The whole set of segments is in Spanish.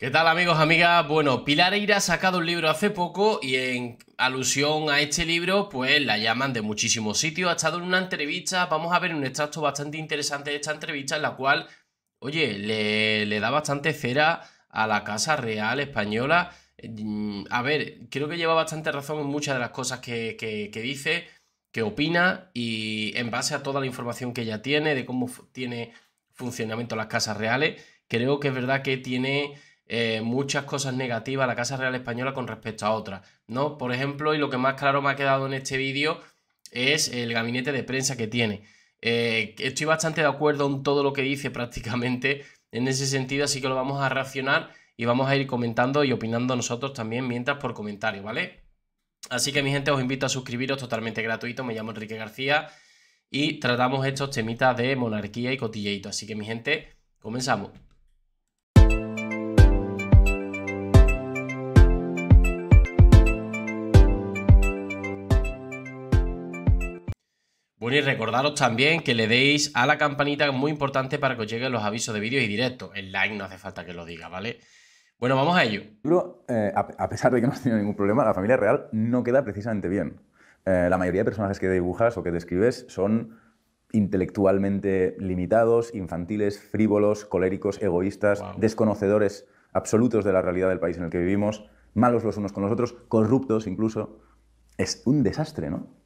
¿Qué tal amigos, amigas? Bueno, Pilar Eira ha sacado un libro hace poco y en alusión a este libro, pues la llaman de muchísimos sitios. Ha estado en una entrevista, vamos a ver un extracto bastante interesante de esta entrevista en la cual, oye, le, da bastante cera a la Casa Real Española. Mm, a ver, creo que lleva bastante razón en muchas de las cosas que, que dice, que opina y en base a toda la información que ella tiene de cómo tiene funcionamiento las casas reales, creo que es verdad que tiene eh, muchas cosas negativas la Casa Real Española con respecto a otras, ¿no? Por ejemplo, y lo que más claro me ha quedado en este vídeo es el gabinete de prensa que tiene. Eh, estoy bastante de acuerdo en todo lo que dice prácticamente en ese sentido, así que lo vamos a reaccionar y vamos a ir comentando y opinando nosotros también mientras por comentarios, ¿vale? Así que mi gente os invito a suscribiros totalmente gratuito, me llamo Enrique García y tratamos estos temitas de monarquía y cotilleito, así que mi gente, comenzamos. Bueno, y recordaros también que le deis a la campanita, muy importante para que os lleguen los avisos de vídeos y directo. El like no hace falta que lo diga, ¿vale? Bueno, vamos a ello. Eh, a pesar de que no has tenido ningún problema, la familia real no queda precisamente bien. Eh, la mayoría de personajes que dibujas o que describes son intelectualmente limitados, infantiles, frívolos, coléricos, egoístas, desconocedores absolutos de la realidad del país en el que vivimos, malos los unos con los otros, corruptos incluso. Es un desastre, ¿no?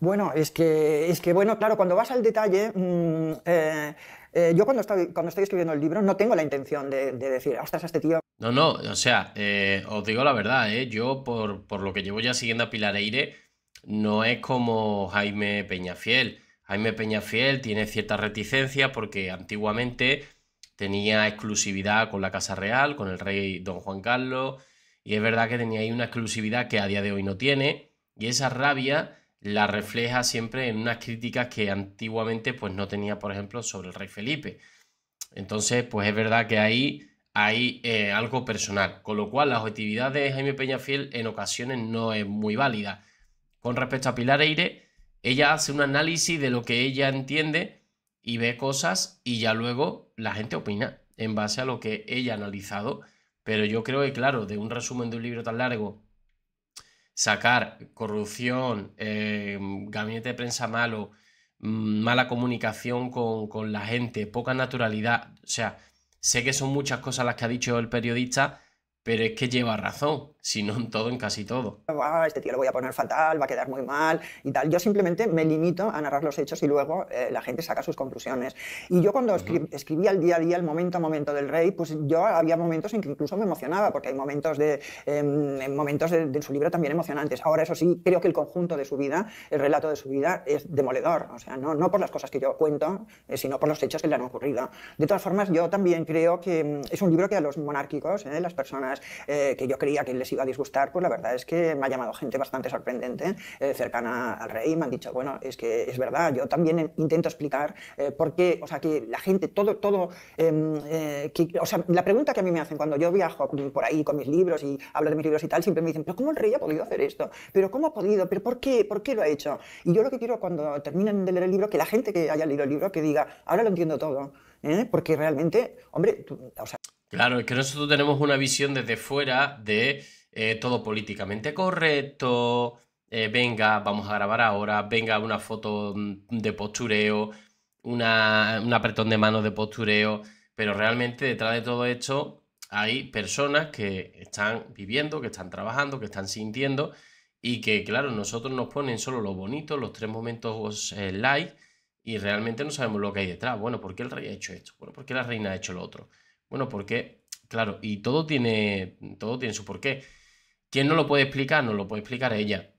Bueno, es que, es que, bueno, claro, cuando vas al detalle, mm, eh, eh, yo cuando estoy, escribiendo el libro no tengo la intención de, decir, ostras, este tío... No, no, o sea, eh, os digo la verdad, yo por, por, lo que llevo ya siguiendo a Pilar Eire, no es como Jaime Peñafiel. Jaime Peñafiel tiene cierta reticencia porque antiguamente tenía exclusividad con la Casa Real, con el rey Don Juan Carlos, y es verdad que tenía ahí una exclusividad que a día de hoy no tiene, y esa rabia la refleja siempre en unas críticas que antiguamente pues no tenía, por ejemplo, sobre el rey Felipe. Entonces, pues es verdad que ahí hay eh, algo personal, con lo cual la objetividad de Jaime Peñafiel en ocasiones no es muy válida. Con respecto a Pilar Eire, ella hace un análisis de lo que ella entiende y ve cosas y ya luego la gente opina en base a lo que ella ha analizado. Pero yo creo que, claro, de un resumen de un libro tan largo sacar corrupción, em, gabinete de prensa malo, mm, mala comunicación con, con, la gente, poca naturalidad. O sea, sé que son muchas cosas las que ha dicho el periodista, pero es que lleva razón sino en todo, en casi todo. Ah, este tío lo voy a poner fatal, va a quedar muy mal y tal. Yo simplemente me limito a narrar los hechos y luego eh, la gente saca sus conclusiones. Y yo cuando escribía el día a día, el momento a momento del rey, pues yo había momentos en que incluso me emocionaba, porque hay momentos de, em, momentos de, su libro también emocionantes. Ahora, eso sí, creo que el conjunto de su vida, el relato de su vida, es demoledor. O sea, no, no por las cosas que yo cuento, eh, sino por los hechos que le han ocurrido. De todas formas, yo también creo que mm, es un libro que a los monárquicos, eh, las personas que yo creía que les iba a disgustar, pues la verdad es que me ha llamado gente bastante sorprendente, eh, cercana al rey, me han dicho, bueno, es que es verdad, yo también intento explicar eh, por qué, o sea, que la gente, todo, todo, em, eh, o sea, la pregunta que a mí me hacen cuando yo viajo por ahí con mis libros y hablo de mis libros y tal, siempre me dicen, pero ¿cómo el rey ha podido hacer esto? ¿Pero cómo ha podido? ¿Pero por qué? ¿Por qué lo ha hecho? Y yo lo que quiero cuando terminen de leer el libro, que la gente que haya leído el libro, que diga, ahora lo entiendo todo, porque realmente, hombre, o sea... Claro, es que nosotros tenemos una visión desde fuera de eh, todo políticamente correcto, eh, venga, vamos a grabar ahora, venga una foto mm, de postureo, una, un apretón de manos de postureo, pero realmente detrás de todo esto hay personas que están viviendo, que están trabajando, que están sintiendo y que, claro, nosotros nos ponen solo lo bonito, los tres momentos eh, light like y realmente no sabemos lo que hay detrás. Bueno, ¿por qué el rey ha hecho esto? Bueno, ¿por qué la reina ha hecho lo otro? Bueno, porque, claro, y todo tiene, todo tiene su porqué. ¿Quién no lo puede explicar? No lo puede explicar ella.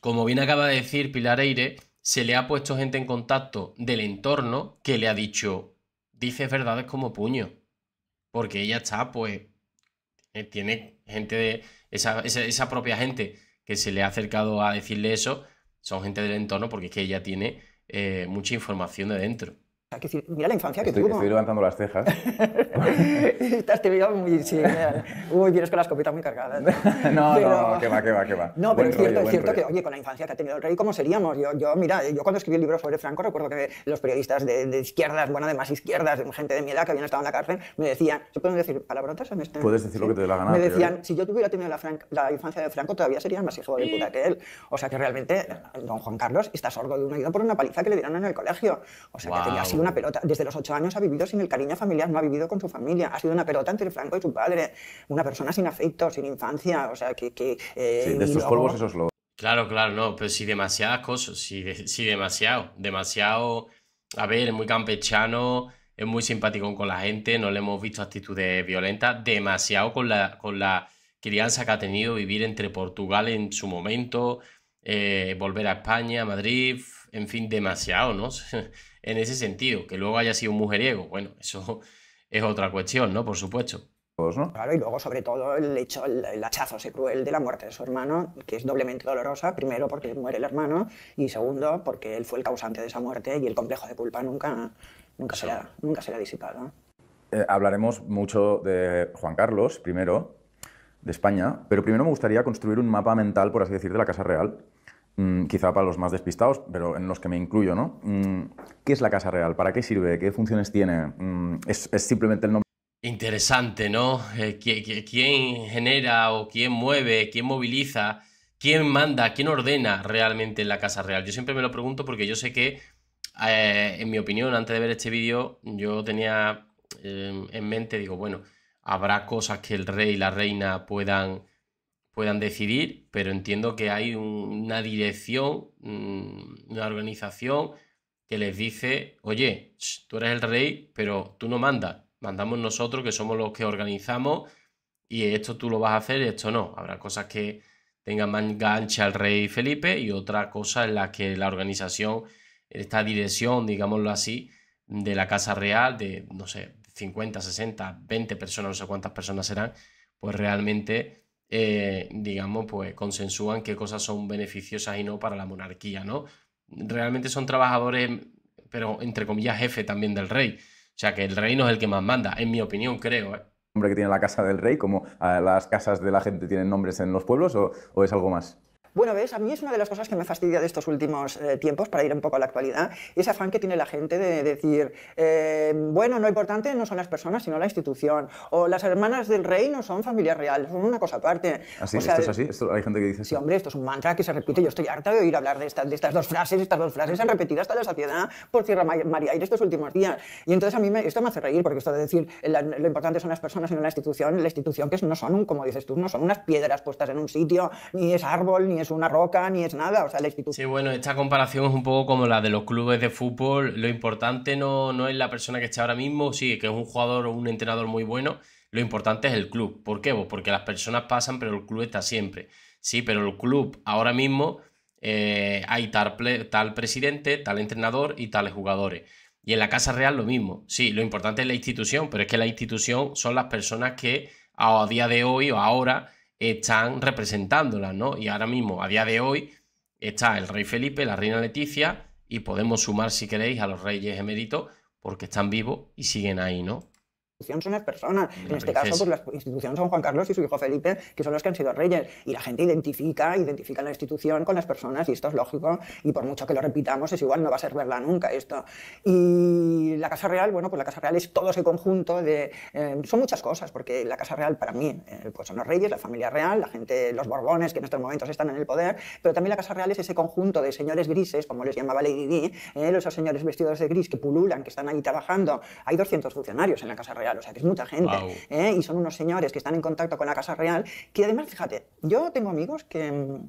Como bien acaba de decir Pilar Eire, se le ha puesto gente en contacto del entorno que le ha dicho, dices verdades como puño. Porque ella está, pues, eh, tiene gente de, esa, propia gente que se le ha acercado a decirle eso, son gente del entorno porque es que ella tiene eh, mucha información de dentro mira la infancia que tuvo. Estoy levantando las cejas. Estás te veo muy, sí, Uy, vienes con las copitas muy cargadas. No, no, no, que va, que va, que va. No, pero es cierto, es cierto que, oye, con la infancia que ha tenido el rey, ¿cómo seríamos? Yo, yo, mira, yo cuando escribí el libro sobre Franco, recuerdo que los periodistas de, izquierdas, bueno, de más izquierdas, gente de mi edad que habían estado en la cárcel, me decían, ¿se pueden decir palabrotas en este? Puedes decir lo que te dé la gana. Me decían, si yo tuviera tenido la, infancia de Franco, todavía sería más hijo de puta que él. O sea que realmente, don Juan Carlos está sordo de un oído por una paliza que le dieron en el colegio. O sea que tenía una pelota. Desde los ocho años ha vivido sin el cariño familiar, no ha vivido con su familia. Ha sido una pelota entre Franco y su padre. Una persona sin afecto, sin infancia. O sea, que. que eh, sí, de sus polvos, esos lobos. Claro, claro, no, pero sí, demasiadas cosas. Sí, sí, demasiado. Demasiado. A ver, es muy campechano, es muy simpático con la gente, no le hemos visto actitudes violentas. Demasiado con la, con la crianza que ha tenido vivir entre Portugal en su momento, eh, volver a España, Madrid, en fin, demasiado, ¿no? en ese sentido, que luego haya sido un mujeriego, bueno, eso es otra cuestión, ¿no? Por supuesto. Pues, ¿no? Claro, y luego sobre todo el hecho, el, hachazo ese cruel de la muerte de su hermano, que es doblemente dolorosa, primero porque muere el hermano y segundo porque él fue el causante de esa muerte y el complejo de culpa nunca, nunca, será, se, nunca será le ha disipado. Eh, hablaremos mucho de Juan Carlos, primero, de España, pero primero me gustaría construir un mapa mental, por así decir, de la Casa Real. Mm, quizá para los más despistados, pero en los que me incluyo, ¿no? Mm, ¿Qué es la Casa Real? ¿Para qué sirve? ¿Qué funciones tiene? Mm, ¿Es, simplemente el nombre? Interesante, ¿no? Eh, ¿Quién genera o quién mueve, quién moviliza, quién manda, quién ordena realmente la Casa Real? Yo siempre me lo pregunto porque yo sé que, eh, en mi opinión, antes de ver este vídeo, yo tenía eh, en mente, digo, bueno, habrá cosas que el rey y la reina puedan puedan decidir, pero entiendo que hay una dirección, mm, una organización que les dice, oye, tú eres el rey, pero tú no mandas, mandamos nosotros que somos los que organizamos y esto tú lo vas a hacer y esto no. Habrá cosas que tengan más gancha al rey Felipe y otra cosa en la que la organización, esta dirección, digámoslo así, de la Casa Real, de, no sé, 50, 60, 20 personas, no sé cuántas personas serán, pues realmente eh, digamos, pues consensúan qué cosas son beneficiosas y no para la monarquía, ¿no? Realmente son trabajadores, pero entre comillas, jefe también del rey. O sea que el rey no es el que más manda, en mi opinión, creo, ¿eh? hombre que tiene la casa del rey, como ah, las casas de la gente tienen nombres en los pueblos, o es algo más? Bueno, ves, a mí es una de las cosas que me fastidia de estos últimos eh, tiempos, para ir un poco a la actualidad, ese afán que tiene la gente de decir, eh, bueno, no importante no son las personas, sino la institución, o las hermanas del rey no son familia real, son una cosa aparte. Así, ah, o esto es así, hay gente que dice Sí, hombre, esto es un mantra que se repite, yo estoy harta de oír hablar de, de estas dos frases, estas dos frases se han repetido hasta la saciedad por Sierra María y estos últimos días. Y entonces a mí me, esto me hace reír, porque esto de decir, eh, lo importante son las personas sino la institución, la institución que no son, un, como dices tú, no son unas piedras puestas en un sitio, ni es árbol, ni es es una roca ni es nada, o sea, la institución. Sí, bueno, esta comparación es un poco como la de los clubes de fútbol. Lo importante no, no es la persona que está ahora mismo, sí, que es un jugador o un entrenador muy bueno. Lo importante es el club. ¿Por qué? Pues porque las personas pasan, pero el club está siempre. Sí, pero el club ahora mismo eh, hay tal, tal presidente, tal entrenador y tales jugadores. Y en la Casa Real lo mismo. Sí, lo importante es la institución, pero es que la institución son las personas que a día de hoy o ahora están representándola, ¿no? Y ahora mismo, a día de hoy, está el rey Felipe, la reina Leticia, y podemos sumar, si queréis, a los reyes eméritos, porque están vivos y siguen ahí, ¿no? son las personas. en este caso, pues las instituciones son Juan Carlos y su hijo Felipe, que son los que han sido reyes. Y la gente identifica, identifica la institución con las personas, y esto es lógico. Y por mucho que lo repitamos, es igual, no va a ser verdad nunca esto. Y la Casa Real, bueno, pues la Casa Real es todo ese conjunto de. Eh, son muchas cosas, porque la Casa Real para mí eh, pues son los reyes, la familia real, la gente, los borbones que en estos momentos están en el poder, pero también la Casa Real es ese conjunto de señores grises, como les llamaba Lady Di, esos eh, señores vestidos de gris que pululan, que están ahí trabajando. Hay 200 funcionarios en la Casa Real o sea que es mucha gente. ¿eh? Y son unos señores que están en contacto con la Casa Real, que además, fíjate, yo tengo amigos que... Mm,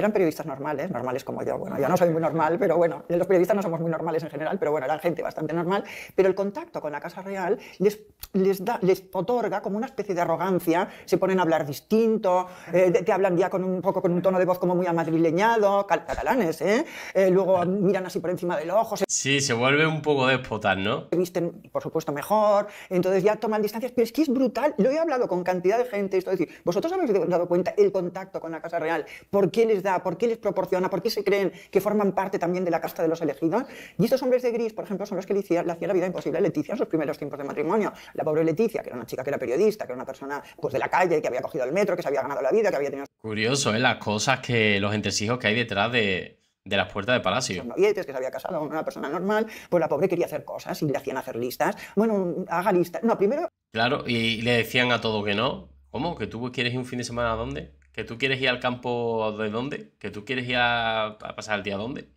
eran periodistas normales, normales como yo. Bueno, ya no soy muy normal, pero bueno, los periodistas no somos muy normales en general, pero bueno, eran gente bastante normal. Pero el contacto con la Casa Real les, les, da, les otorga como una especie de arrogancia, se ponen a hablar distinto, eh, te hablan ya con un poco con un tono de voz como muy amadrileñado, catalanes, ¿eh? ¿eh? luego miran así por encima del ojo. Sí, se vuelve un poco despotas, ¿no? Se visten, por supuesto, mejor, entonces ya toman distancias, pero es que es brutal. Lo he hablado con cantidad de gente, esto es decir, vosotros habéis dado cuenta el contacto con la Casa Real, por qué les por qué les proporciona, por qué se creen que forman parte también de la casta de los elegidos. Y estos hombres de gris, por ejemplo, son los que le, hacían la vida imposible a Leticia en sus primeros tiempos de matrimonio. La pobre Leticia, que era una chica que era periodista, que era una persona pues, de la calle, que había cogido el metro, que se había ganado la vida, que había tenido... Curioso, ¿eh? Las cosas que los entresijos que hay detrás de, las puertas de Palacio. que se había casado con una persona normal, pues la pobre quería hacer cosas y le hacían hacer listas. Bueno, haga listas. No, primero... Claro, y le decían a todo que no. ¿Cómo? ¿Que tú quieres ir un fin de semana a dónde? ¿Que tú quieres ir al campo de dónde? ¿Que tú quieres ir a, pasar el día dónde?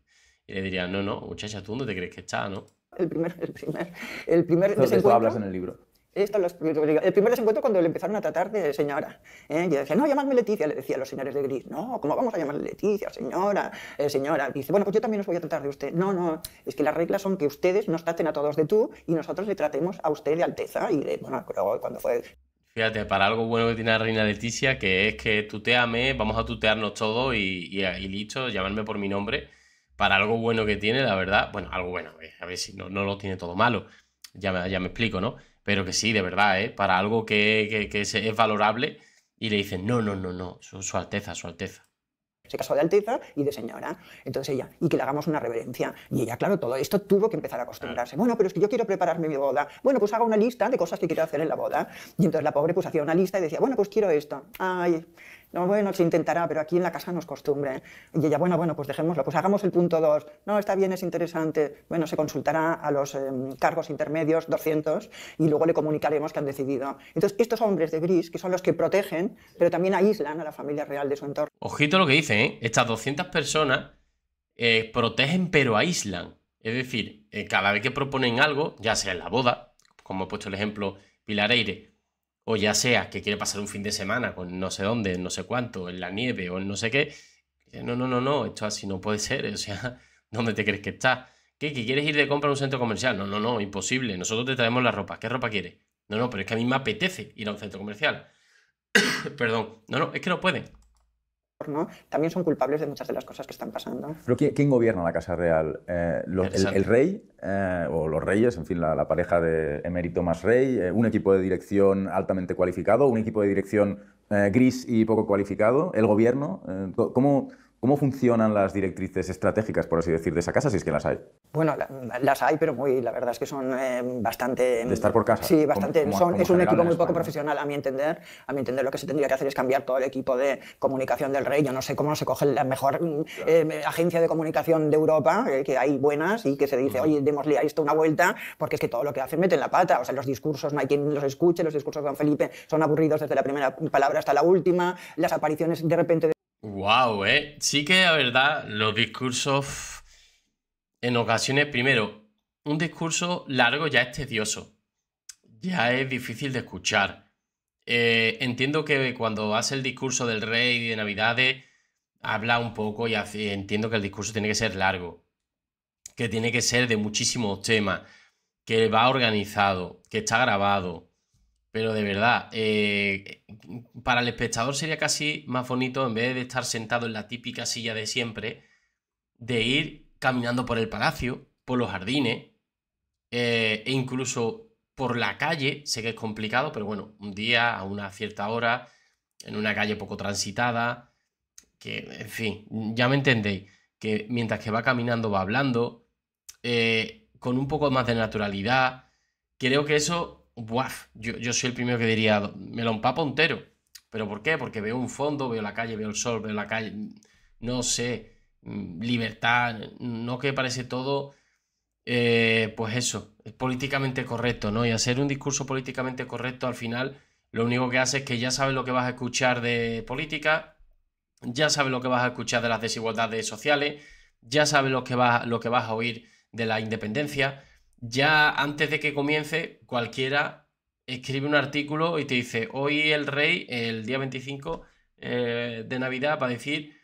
Y le diría, no, no, muchacha, ¿tú dónde te crees que está, no? El primer, el primer, el hablas en el libro. el primer desencuentro cuando le empezaron a tratar de señora. ¿eh? Yo decía, no, llamadme Leticia, le decía a los señores de gris. No, ¿cómo vamos a llamarle Leticia, señora, eh, señora? dice, bueno, pues yo también os voy a tratar de usted. No, no, es que las reglas son que ustedes nos traten a todos de tú y nosotros le tratemos a usted de alteza y bueno, cuando fue Fíjate, para algo bueno que tiene la reina Leticia, que es que tuteame, vamos a tutearnos todos y, y, listo, llamarme por mi nombre. Para algo bueno que tiene, la verdad, bueno, algo bueno, a ver si no, no lo tiene todo malo, ya me, ya me explico, ¿no? Pero que sí, de verdad, ¿eh? para algo que, es, valorable y le dicen, no, no, no, no, su Alteza, su Alteza. Se casó de Alteza y de señora. Entonces ella, y que le hagamos una reverencia. Y ella, claro, todo esto tuvo que empezar a acostumbrarse. Bueno, pero es que yo quiero prepararme mi boda. Bueno, pues haga una lista de cosas que quiero hacer en la boda. Y entonces la pobre pues hacía una lista y decía, bueno, pues quiero esto. Ay, no, bueno, se intentará, pero aquí en la casa nos costumbre. ¿eh? Y ella, bueno, bueno, pues dejémoslo, pues hagamos el punto 2. No, está bien, es interesante. Bueno, se consultará a los eh, cargos intermedios, 200, y luego le comunicaremos que han decidido. Entonces, estos hombres de gris, que son los que protegen, pero también aíslan a la familia real de su entorno. Ojito lo que dice, ¿eh? Estas 200 personas eh, protegen pero aíslan. Es decir, cada vez que proponen algo, ya sea en la boda, como he puesto el ejemplo Pilar o ya sea que quiere pasar un fin de semana con no sé dónde, no sé cuánto, en la nieve o en no sé qué, no, no, no, no, esto así no puede ser, o sea, ¿dónde te crees que estás? ¿Qué? ¿Que quieres ir de compra a un centro comercial? No, no, no, imposible, nosotros te traemos la ropa, ¿qué ropa quieres? No, no, pero es que a mí me apetece ir a un centro comercial. Perdón, no, no, es que no pueden también son culpables de muchas de las cosas que están pasando. ¿Pero quién, gobierna la Casa Real? Eh, el, rey eh, o los reyes, en fin, la, pareja de emérito más rey, eh, un equipo de dirección altamente cualificado, un equipo de dirección gris y poco cualificado, el gobierno. ¿cómo, ¿Cómo funcionan las directrices estratégicas, por así decir, de esa casa, si es que las hay? Bueno, las hay, pero muy, la verdad es que son eh, bastante... De estar por casa. Sí, bastante. es un equipo muy poco profesional, a mi entender. A mi entender, lo que se tendría que hacer es cambiar todo el equipo de comunicación del rey. Yo no sé cómo se coge la mejor mm, em, agencia de comunicación de Europa, eh, que hay buenas, y que se dice, oye, démosle a esto una vuelta, porque es que todo lo que hacen en la pata. O sea, los discursos, no hay quien los escuche, los discursos de Don Felipe son aburridos desde la primera palabra hasta la última, las apariciones de repente... Wow, eh. Sí que la verdad, los discursos en ocasiones, primero, un discurso largo ya es tedioso, ya es difícil de escuchar. Eh, entiendo que cuando hace el discurso del rey de Navidades, habla un poco y entiendo que el discurso tiene que ser largo, que tiene que ser de muchísimos temas, que va organizado, que está grabado, pero de verdad, eh, para el espectador sería casi más bonito, en vez de estar sentado en la típica silla de siempre, de ir caminando por el palacio, por los jardines, eh, e incluso por la calle. Sé que es complicado, pero bueno, un día a una cierta hora, en una calle poco transitada, que, en fin, ya me entendéis, que mientras que va caminando va hablando, eh, con un poco más de naturalidad. Creo que eso Buah, yo, soy el primero que diría, me lo empapo entero. ¿Pero por qué? Porque veo un fondo, veo la calle, veo el sol, veo la calle, no sé, mm, libertad, no que parece todo, eh, pues eso, es políticamente correcto, ¿no? Y hacer un discurso políticamente correcto al final lo único que hace es que ya sabes lo que vas a escuchar de política, ya sabes lo que vas a escuchar de las desigualdades sociales, ya sabes lo que, lo que vas a oír de la independencia, ya antes de que comience, cualquiera escribe un artículo y te dice, hoy el rey, el día 25 eh, de Navidad, va a decir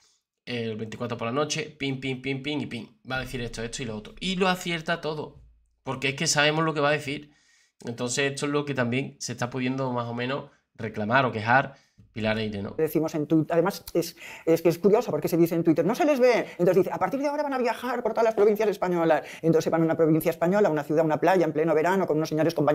el 24 por la noche, pim pim pim pin y pim Va a decir esto, esto y lo otro. Y lo acierta todo, porque es que sabemos lo que va a decir. Entonces esto es lo que también se está pudiendo más o menos reclamar o quejar Pilar ¿no? Decimos en Twitter, además es, es, que es curioso porque se dice en Twitter, no se les ve. Entonces dice, a partir de ahora van a viajar por todas las provincias españolas. Entonces van a una provincia española, una ciudad, una playa en pleno verano con unos señores con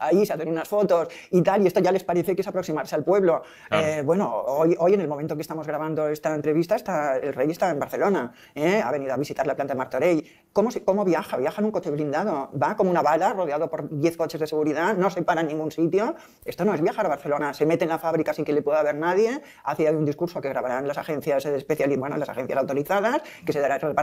ahí se hacen unas fotos y tal, y esto ya les parece que es aproximarse al pueblo. Eh, bueno, hoy, hoy en el momento que estamos grabando esta entrevista, está, el rey está en Barcelona, ¿eh? ha venido a visitar la planta de Martorell. ¿Cómo, ¿Cómo viaja? Viaja en un coche blindado, va como una bala rodeado por 10 coches de seguridad, no se para en ningún sitio. Esto no es viajar a Barcelona, se mete en la fábrica sin que le a haber nadie, hacía un discurso que grabarán las agencias especializadas, bueno, las agencias autorizadas, que se dará, todas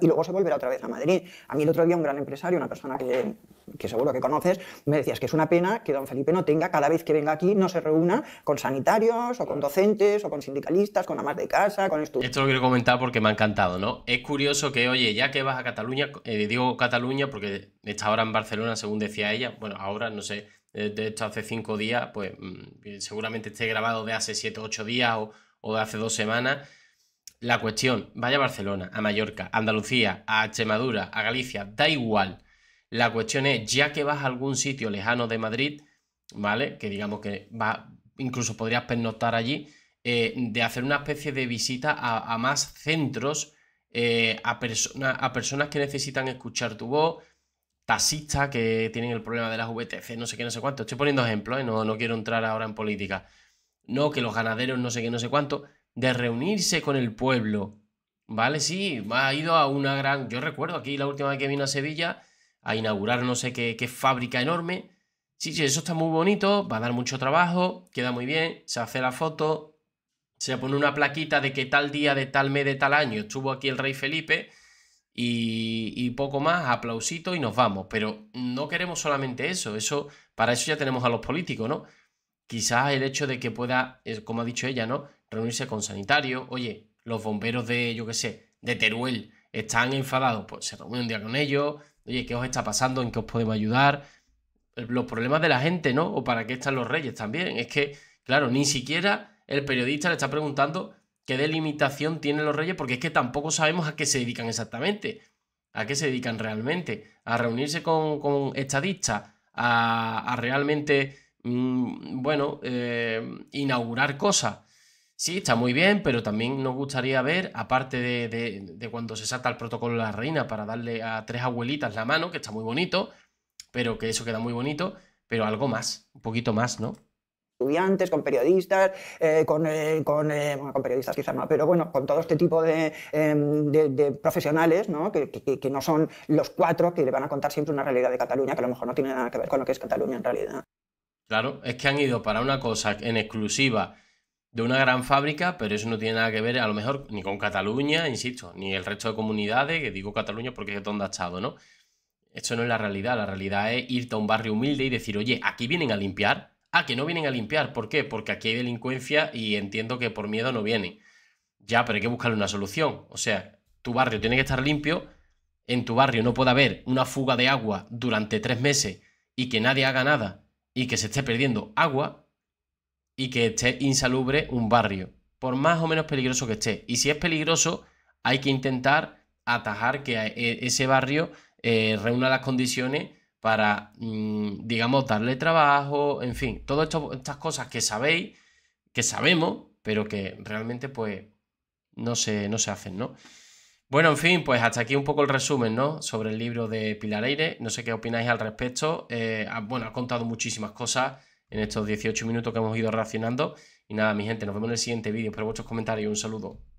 y luego se volverá otra vez a Madrid. A mí el otro día un gran empresario, una persona que, que seguro que conoces, me decía que es una pena que don Felipe no tenga, cada vez que venga aquí, no se reúna con sanitarios o con docentes o con sindicalistas, con amas de casa, con estudiantes. Esto lo quiero comentar porque me ha encantado, ¿no? Es curioso que, oye, ya que vas a Cataluña, eh, digo Cataluña porque está ahora en Barcelona, según decía ella, bueno, ahora no sé eh, de hecho hace cinco días, pues mm, seguramente esté grabado de hace siete, ocho días o, de hace dos semanas. La cuestión, vaya a Barcelona, a Mallorca, a Andalucía, a Extremadura, a Galicia, da igual. La cuestión es, ya que vas a algún sitio lejano de Madrid, ¿vale? Que digamos que va, incluso podrías pernoctar allí, eh, de hacer una especie de visita a, más centros, eh, a, a personas que necesitan escuchar tu voz, taxistas que tienen el problema de las VTC, no sé qué, no sé cuánto. Estoy poniendo ejemplos, ¿eh? no, no quiero entrar ahora en política. No, que los ganaderos, no sé qué, no sé cuánto. De reunirse con el pueblo. ¿Vale? Sí, ha ido a una gran. Yo recuerdo aquí la última vez que vino a Sevilla a inaugurar no sé qué, qué fábrica enorme. Sí, sí, eso está muy bonito, va a dar mucho trabajo, queda muy bien, se hace la foto, se pone una plaquita de que tal día, de tal mes, de tal año estuvo aquí el rey Felipe y, poco más, aplausito y nos vamos. Pero no queremos solamente eso, eso para eso ya tenemos a los políticos, ¿no? Quizás el hecho de que pueda, como ha dicho ella, ¿no? Reunirse con sanitario oye, los bomberos de, yo qué sé, de Teruel están enfadados, pues se reúnen un día con ellos, oye, ¿qué os está pasando? ¿En qué os podemos ayudar? Eh, los problemas de la gente, ¿no? ¿O para qué están los reyes también? Es que, claro, ni siquiera el periodista le está preguntando qué delimitación tienen los reyes, porque es que tampoco sabemos a qué se dedican exactamente, a qué se dedican realmente, a reunirse con, estadistas, a, realmente, mm, bueno, eh, inaugurar cosas. Sí, está muy bien, pero también nos gustaría ver, aparte de, de, cuando se salta el protocolo de la reina para darle a tres abuelitas la mano, que está muy bonito, pero que eso queda muy bonito, pero algo más, un poquito más, ¿no? estudiantes, con periodistas, eh, con, eh, eh, con, periodistas quizás no, pero bueno, con todo este tipo de, em, profesionales ¿no? Que, que no son los cuatro que le van a contar siempre una realidad de Cataluña que a lo mejor no tiene nada que ver con lo que es Cataluña en realidad. Claro, es que han ido para una cosa en exclusiva de una gran fábrica, pero eso no tiene nada que ver a lo mejor ni con Cataluña, insisto, ni el resto de comunidades, que digo Cataluña porque es donde ha estado, ¿no? Esto no es la realidad, la realidad es irte a un barrio humilde y decir, oye, aquí vienen a limpiar, Ah, que no vienen a limpiar. ¿Por qué? Porque aquí hay delincuencia y entiendo que por miedo no vienen. Ya, pero hay que buscarle una solución. O sea, tu barrio tiene que estar limpio. En tu barrio no puede haber una fuga de agua durante tres meses y que nadie haga nada y que se esté perdiendo agua y que esté insalubre un barrio, por más o menos peligroso que esté. Y si es peligroso, hay que intentar atajar que e, ese barrio eh, reúna las condiciones para, mm, digamos, darle trabajo, en fin, todas estas cosas que sabéis, que sabemos, pero que realmente pues no se, no se hacen, ¿no? Bueno, en fin, pues hasta aquí un poco el resumen, ¿no? Sobre el libro de Pilar Aire. No sé qué opináis al respecto. Eh, ah, bueno, ha contado muchísimas cosas en estos 18 minutos que hemos ido reaccionando. Y nada, mi gente, nos vemos en el siguiente vídeo. Espero vuestros comentarios. Un saludo.